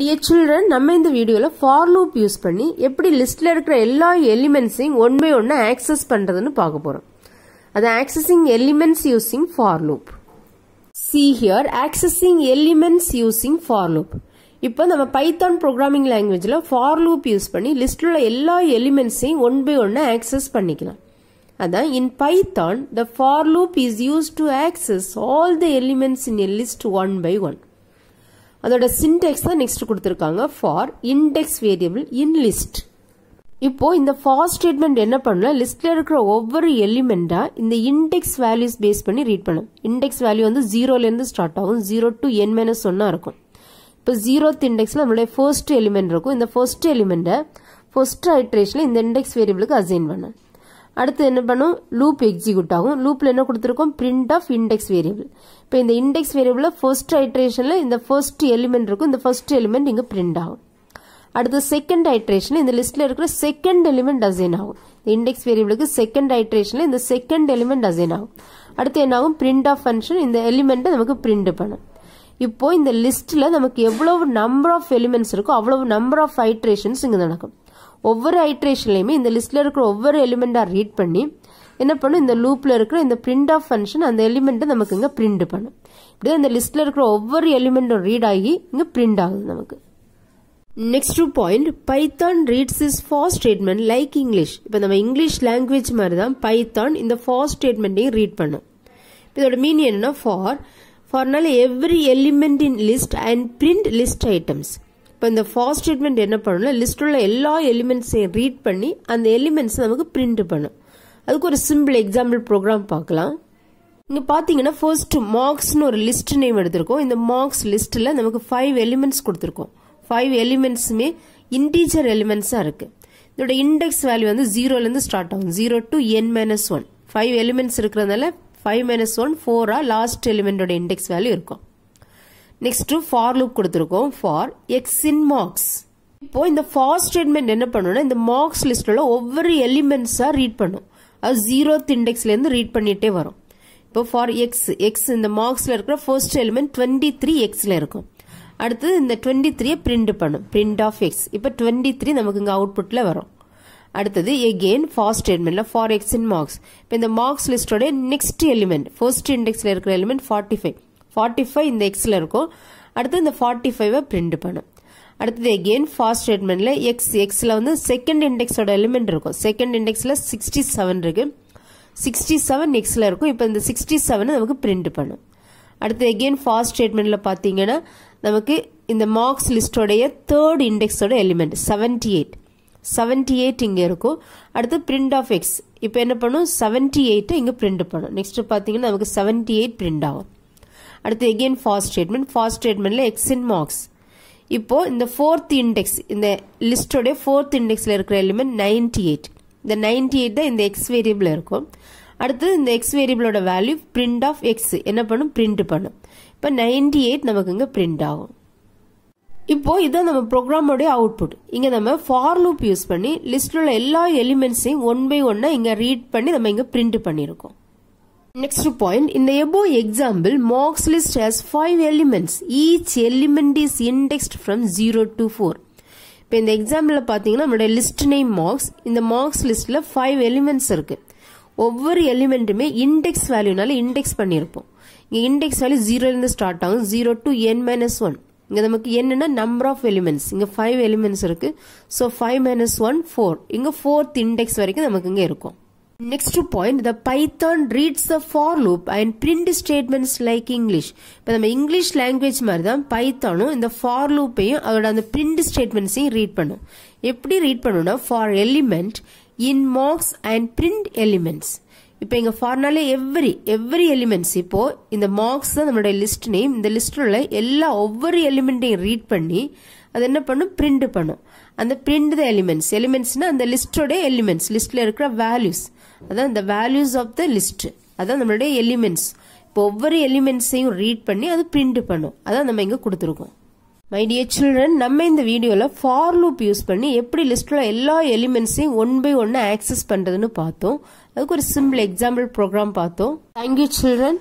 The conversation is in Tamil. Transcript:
டியர் சில்ட்ரன் நம்ம இந்த வீடியோவில் ஃபார் லூப் யூஸ் பண்ணி எப்படி லிஸ்ட்டில் இருக்கிற எல்லா எலிமெண்ட்ஸையும் ஒன் பை ஒன்று ஆக்சஸ் பண்ணுறதுன்னு பார்க்க போகிறோம் அது accessing elements using for loop see here accessing elements using for loop இப்போ நம்ம பைத்தான் ப்ரோக்ராமிங் லாங்குவேஜில் ஃபார் லூப் யூஸ் பண்ணி லிஸ்ட்டில் உள்ள எல்லா எலிமெண்ட்ஸையும் ஒன் பை ஒன்று ஆக்சஸ் பண்ணிக்கலாம் அதான் in Python the for loop is use to access all the elements in a list one by one அதோட சின்டெக்ஸ் தான் நெக்ஸ்ட் கொடுத்துருக்காங்க for index variable in list இப்போ இந்த ஃபார் ஸ்டேட்மெண்ட் என்ன பண்ணல லிஸ்ட்ல இருக்கிற ஒவ்வொரு எலிமெண்டா இந்த இண்டெக்ஸ் வேல்யூஸ் பேஸ் பண்ணி ரீட் பண்ணும் இண்டெக்ஸ் வேல்யூ வந்து ஜீரோல இருந்து ஸ்டார்ட் ஆகும் ஜீரோ டு என் மைனஸ் ஒன்னா இருக்கும் இப்போ ஜீரோத் இண்டெக்ஸ்ல நம்மளுடைய ஃபர்ஸ்ட் எலிமெண்ட் இருக்கும் இந்த ஃபர்ஸ்ட் எலிமெண்ட்டை ஃபர்ஸ்ட் ஐட்ரேஷன்ல இந்த இண்டெக்ஸ் வேரியபிளுக்கு அசைன் பண்ணும் அடுத்து என்ன பண்ணும் லூப் எக்ஸிக்யூட் ஆகும் லூப்பில் என்ன கொடுத்துருக்கோம் பிரிண்ட் ஆஃப் இண்டெக்ஸ் வேரியபிள் இப்போ இந்த இண்டெக்ஸ் வேரியபிள் ஃபர்ஸ்ட் ஐட்ரேஷனில் இந்த ஃபர்ஸ்ட் எலிமெண்ட் இருக்கும் இந்த ஃபர்ஸ்ட் எலிமெண்ட் இங்கே பிரிண்ட் ஆகும் அடுத்து செகண்ட் ஐட்ரேஷன் இந்த லிஸ்ட்டில் இருக்கிற செகண்ட் எலிமெண்ட் அசைன் ஆகும் இந்த இண்டெக்ஸ் வேரியபிளுக்கு செகண்ட் ஐட்ரேஷனில் இந்த செகண்ட் எலிமெண்ட் அசைன் ஆகும் அடுத்து என்ன ஆகும் பிரிண்ட் ஆஃப் ஃபங்க்ஷன் இந்த எலிமெண்ட்டை நமக்கு பிரிண்ட் பண்ணும் இப்போ இந்த லிஸ்ட்டில் நமக்கு எவ்வளவு நம்பர் ஆஃப் எலிமெண்ட்ஸ் இருக்கோ அவ்வளவு நம்பர் ஆஃப் ஐட்ரேஷன்ஸ் இங்கே நடக்கும் ஒவ்வொரு ஐட்ரேஷன்லையுமே இந்த லிஸ்ட்டில் இருக்கிற ஒவ்வொரு எலிமெண்ட்டாக ரீட் பண்ணி என்ன பண்ணும் இந்த லூப்பில் இருக்கிற இந்த பிரிண்ட் ஆஃப் ஃபங்க்ஷன் அந்த எலிமெண்ட்டை நமக்கு இங்கே பிரிண்ட் பண்ணும் இப்படியே அந்த லிஸ்ட்டில் இருக்கிற ஒவ்வொரு எலிமெண்ட்டும் ரீட் ஆகி இங்கே பிரிண்ட் ஆகுது நமக்கு next point Python reads is first statement like English இப்போ நம்ம இங்கிலீஷ் லாங்குவேஜ் மாதிரி தான் பைத்தான் இந்த ஃபாஸ்ட் ஸ்டேட்மெண்ட்டையும் ரீட் பண்ணும் இதோட மீனிங் என்னன்னா ஃபார் ஃபார்னால every element in list and print list items இப்போ இந்த ஃபாஸ்ட் ட்ரீட்மெண்ட் என்ன பண்ணணும் லிஸ்ட் உள்ள எல்லா எலிமெண்ட்ஸையும் ரீட் பண்ணி அந்த எலிமெண்ட்ஸ் நமக்கு பிரிண்ட் பண்ணும் அதுக்கு ஒரு சிம்பிள் எக்ஸாம்பிள் ப்ரோக்ராம் பார்க்கலாம் இங்கே பார்த்தீங்கன்னா ஃபர்ஸ்ட் மார்க்ஸ்னு ஒரு லிஸ்ட் நேம் எடுத்திருக்கோம் இந்த மார்க்ஸ் லிஸ்ட்டில் நமக்கு ஃபைவ் எலிமெண்ட்ஸ் கொடுத்துருக்கோம் ஃபைவ் எலிமெண்ட்ஸுமே இன்டீஜர் எலிமெண்ட்ஸாக இருக்குது இதோட இண்டெக்ஸ் வேல்யூ வந்து ஜீரோலேருந்து ஸ்டார்ட் ஆகும் zero to N minus one five elements இருக்கிறதுனால ஃபைவ் மைனஸ் ஒன் ஃபோராக லாஸ்ட் எலிமெண்ட்டோட இண்டெக்ஸ் வேல்யூ இருக்கும் நெக்ஸ்ட் ஃபார் லூப் கொடுத்துருக்கோம் ஃபார் எக்ஸ் இன் மார்க்ஸ் இப்போ இந்த ஃபார் ஸ்டேட்மெண்ட் என்ன பண்ணணும்னா இந்த மார்க்ஸ் லிஸ்ட்ல ஒவ்வொரு எலிமெண்ட்ஸா ரீட் பண்ணும் அது ஜீரோத் இண்டெக்ஸ்லேருந்து ரீட் பண்ணிட்டே வரும் இப்போ ஃபார் எக்ஸ் எக்ஸ் இந்த மார்க்ஸில் இருக்கிற ஃபர்ஸ்ட் எலிமெண்ட் டுவெண்ட்டி த்ரீ எக்ஸில் இருக்கும் அடுத்தது இந்த டுவெண்ட்டி த்ரீயை பிரிண்ட் பண்ணும் பிரிண்ட் ஆஃப் எக்ஸ் இப்போ டுவெண்ட்டி த்ரீ நமக்கு இங்கே அவுட்புட்டில் வரும் அடுத்தது எகெயின் ஃபார் ஸ்டேட்மெண்ட்ல ஃபார் எக்ஸ் இன் மார்க்ஸ் இப்போ இந்த மார்க்ஸ் லிஸ்டோட நெக்ஸ்ட் எலிமெண்ட் ஃபர்ஸ்ட் இண்டெக்ஸில் இருக்கிற element forty five forty five இந்த எக்ஸில் இருக்கும் அடுத்து இந்த ஃபார்ட்டி ஃபைவை பிரிண்ட் பண்ணும் அடுத்தது எகெயின் ஃபாஸ்ட் ஸ்டேட்மெண்ட்டில் எக்ஸ் எக்ஸில் வந்து செகண்ட் இண்டெக்ஸோட எலிமெண்ட் இருக்கும் செகண்ட் இண்டெக்ஸில் சிக்ஸ்டி செவன் இருக்குது சிக்ஸ்டி செவன் எக்ஸில் இருக்கும் இப்போ இந்த சிக்ஸ்டி செவன் நமக்கு பிரிண்ட் பண்ணும் அடுத்து எகெயின் ஃபாஸ்ட் ஸ்டேட்மெண்ட்டில் பார்த்தீங்கன்னா நமக்கு இந்த மார்க்ஸ் லிஸ்டோடைய தேர்ட் இண்டெக்ஸோட element seventy eight seventy eight இங்கே இருக்கும் அடுத்து பிரிண்ட் ஆஃப் எக்ஸ் இப்போ என்ன பண்ணும் செவன்டி எயிட்டை இங்கே பிரிண்ட் பண்ணும் நெக்ஸ்ட் பார்த்தீங்கன்னா நமக்கு செவன்ட்டி எயிட் பிரிண்ட் ஆகும் அடுத்து எகெயின் ஃபாஸ்ட் ஸ்டேட்மெண்ட் ஃபாஸ்ட் ஸ்டேட்மெண்ட்ல எக்ஸ் இன் மார்க்ஸ் இப்போ இந்த ஃபோர்த் இண்டெக்ஸ் இந்த லிஸ்டோடைய ஃபோர்த் இண்டெக்ஸில் இருக்கிற எலிமெண்ட் நைன்டி எயிட் இந்த நைன்டி எயிட் தான் இந்த எக்ஸ் வேரியபிள் இருக்கும் அடுத்து இந்த எக்ஸ் வேரியபிளோட வேல்யூ பிரிண்ட் ஆஃப் எக்ஸ் என்ன பண்ணும் பிரிண்ட் பண்ணும் இப்போ நைன்டி எயிட் நமக்கு இங்கே பிரிண்ட் ஆகும் இப்போ இதுதான் நம்ம ப்ரோக்ராமோடைய அவுட்புட் இங்கே நம்ம ஃபார் லூப் யூஸ் பண்ணி லிஸ்டில் உள்ள எல்லா எலிமெண்ட்ஸையும் ஒன் பை ஒன்னாக இங்கே ரீட் பண்ணி நம்ம இங்கே பிரிண்ட் பண்ணியிருக்கோம் Next பாயிண்ட் இந்த above example marks list list five elements elements. Element is indexed from zero 0 four இப்போ இந்த எக்ஸாம்பிளில் பார்த்தீங்கன்னா நம்மளோட லிஸ்ட் நேம் மார்க்ஸ் இந்த மார்க்ஸ் லிஸ்ட்டில் ஃபைவ் எலிமெண்ட்ஸ் இருக்குது ஒவ்வொரு எலிமெண்ட்டுமே இண்டெக்ஸ் வேல்யூனால இண்டெக்ஸ் பண்ணியிருப்போம் இங்கே இண்டெக்ஸ் வேல்யூ ஜீரோலேருந்து ஸ்டார்ட் ஆகும் zero to N minus one இங்கே நமக்கு என்னென்னா நம்பர் ஆஃப் எலிமெண்ட்ஸ் இங்கே ஃபைவ் எலிமெண்ட்ஸ் இருக்குது so five minus one four இங்கே ஃபோர்த் இண்டெக்ஸ் வரைக்கும் நமக்கு இங்கே இருக்கும் Next to the Python reads the the for loop and print statements like இப்போ நம்ம இங்கிலீஷ் லாங்குவேஜ் மாதிரி தான் பைத்தானும் இந்த ஃபார் லூப்பையும் அதோட அந்த பிரிண்ட் ஸ்டேட்மெண்ட்ஸையும் ரீட் பண்ணும் எப்படி ரீட் பண்ணும்னா for element in marks and print elements இப்போ எங்கள் ஃபார்னாலே எவ்ரி எவ்ரி எலிமெண்ட்ஸ் இப்போ இந்த மார்க்ஸ் தான் நம்மளுடைய லிஸ்ட் நேம் இந்த லிஸ்ட்டில் உள்ள எல்லா ஒவ்வொரு எலிமெண்ட்டையும் ரீட் பண்ணி அது என்ன பண்ணும் பிரிண்ட் பண்ணும் அந்த பிரிண்ட் த எலிமெண்ட்ஸ் எலிமெண்ட்ஸ்னா அந்த லிஸ்டோட எலிமெண்ட்ஸ் லிஸ்ட்டில் இருக்கிற வேல்யூஸ் அதான் இந்த வேல்யூஸ் ஆஃப் த லிஸ்ட் அதான் நம்மளுடைய எலிமெண்ட்ஸ் இப்போ ஒவ்வொரு எலிமெண்ட்ஸையும் ரீட் பண்ணி அது பிரிண்ட் பண்ணும் அதான் நம்ம இங்கே கொடுத்துருக்கோம் மை டியர் சில்ட்ரன் நம்ம இந்த வீடியோவில் ஃபார் லூப் யூஸ் பண்ணி எப்படி லிஸ்ட்டில் எல்லா எலிமெண்ட்ஸையும் ஒன் பை ஒன்னு ஆக்சஸ் பண்ணுறதுன்னு பார்த்தோம் அதுக்கு ஒரு சிம்பிள் எக்ஸாம்பிள் ப்ரோக்ராம் பார்த்தோம் தேங்க்யூ சில்ட்ரன்